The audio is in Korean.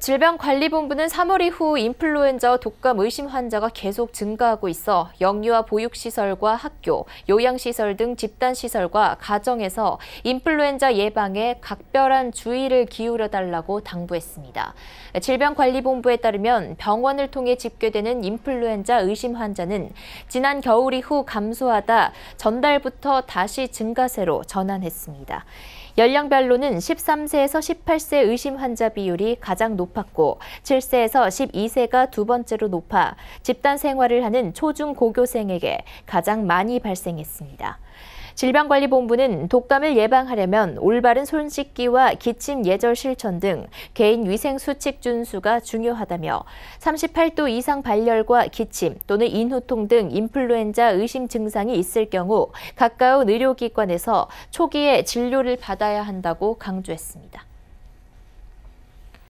질병관리본부는 3월 이후 인플루엔자 독감 의심 환자가 계속 증가하고 있어 영유아 보육시설과 학교, 요양시설 등 집단시설과 가정에서 인플루엔자 예방에 각별한 주의를 기울여 달라고 당부했습니다. 질병관리본부에 따르면 병원을 통해 집계되는 인플루엔자 의심 환자는 지난 겨울 이후 감소하다 전달부터 다시 증가세로 전환했습니다. 연령별로는 13세에서 18세 의심 환자 비율이 가장 높았고 7세에서 12세가 두 번째로 높아 집단 생활을 하는 초중고교생에게 가장 많이 발생했습니다. 질병관리본부는 독감을 예방하려면 올바른 손 씻기와 기침 예절 실천 등 개인 위생 수칙 준수가 중요하다며 38도 이상 발열과 기침 또는 인후통 등 인플루엔자 의심 증상이 있을 경우 가까운 의료기관에서 초기에 진료를 받아야 한다고 강조했습니다.